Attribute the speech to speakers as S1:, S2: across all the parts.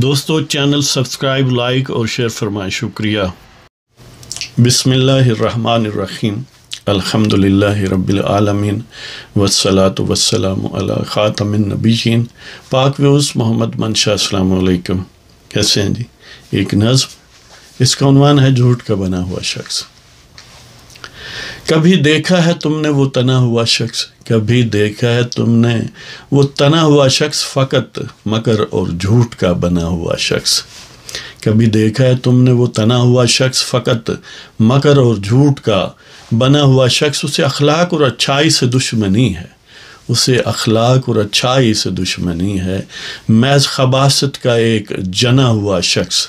S1: दोस्तों channel subscribe like और share फरमाएं शुक्रिया बिसमीम अल्हम्दुलिल्लाह रब्बिल आलमीन वसलात वसलाम अला ख़ातमिन नबीन पाक व्यूज़ मोहम्मद मनशा अलैक्म कैसे हैं जी एक नज़्म इसका है झूठ का बना हुआ शख्स कभी देखा है तुमने वो तना हुआ शख्स कभी देखा है तुमने वो तना हुआ शख्स फ़कत मकर और झूठ का बना हुआ शख्स कभी देखा है तुमने वो तना हुआ शख्स फ़कत मकर और झूठ का बना हुआ शख्स उसे अखलाक और अच्छाई से दुश्मनी है उसे अखलाक और अच्छाई से दुश्मनी है मैज खबासत का एक जना हुआ शख्स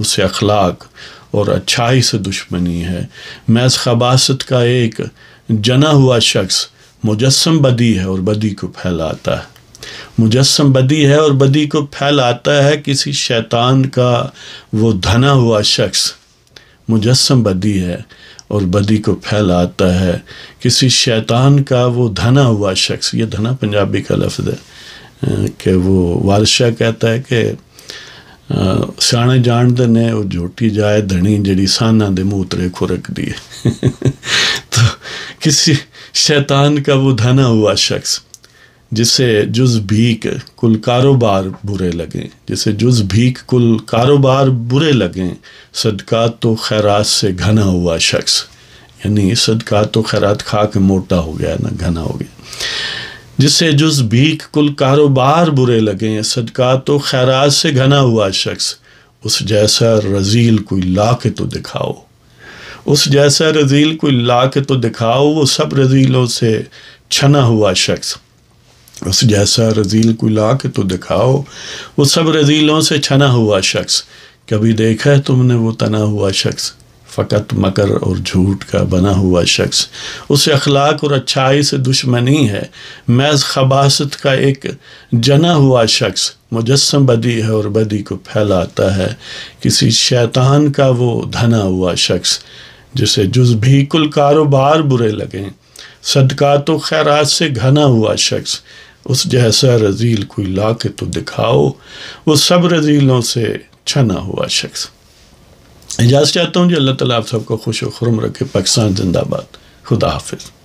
S1: उसे अखलाक और अच्छाई से दुश्मनी है मैज खबासत का एक जना हुआ शख्स मुजस्म बदी है और बदी को फैलाता है मुजस्म बदी है और बदी को फैलाता है किसी शैतान का वो धना हुआ शख्स मुजस्म बदी है और बदी को फैलाता है किसी शैतान का वो धना हुआ शख्स ये धना पंजाबी का लफ्ज़ है कि वो वारशाह कहता है कि सियाने जानते ने जोटी जाए धनी जी साना दे मूत्रे खुरक दिए तो किसी शैतान का वो धना हुआ शख्स जिसे जुज भीक कुल कारोबार बुरे लगें जिसे जुज भीक कुल कारोबार बुरे लगें सदका तो खैरात से घना हुआ शख्स यानी सदका तो खैरात खा के मोटा हो गया ना घना हो गया जिसे जुज भीख कुल कारोबार बुरे लगे सदका तो खैरात से घना हुआ शख्स उस जैसा रजील कोई ला के तो दिखाओ उस जैसा रजील कोई ला के तो दिखाओ वो सब रजीलों से छना हुआ शख्स उस जैसा रजील कोई ला के तो दिखाओ वो सब रजीलों से छना हुआ शख्स कभी देखा है तुमने वो तना हुआ शख्स फ़कत मकर और झूठ का बना हुआ शख्स उसे अखलाक और अच्छाई से दुश्मनी है मैज़ खबासत का एक जना हुआ शख्स मुजस्म बदी है और बदी को फैलाता है किसी शैतान का वो धना हुआ शख्स जिसे जुज भी कुल कारोबार बुरे लगें सदका तो खैरात से घना हुआ शख्स उस जैसा रजील कोई ला के तो दिखाओ वो सब रजीलों से छना हुआ शख्स इजाज़ चाहता हूँ जी अल्लाह ताली आप सबको खुश व खुरम रखे पाकिस्तान जिंदाबाद खुदा हाफिज़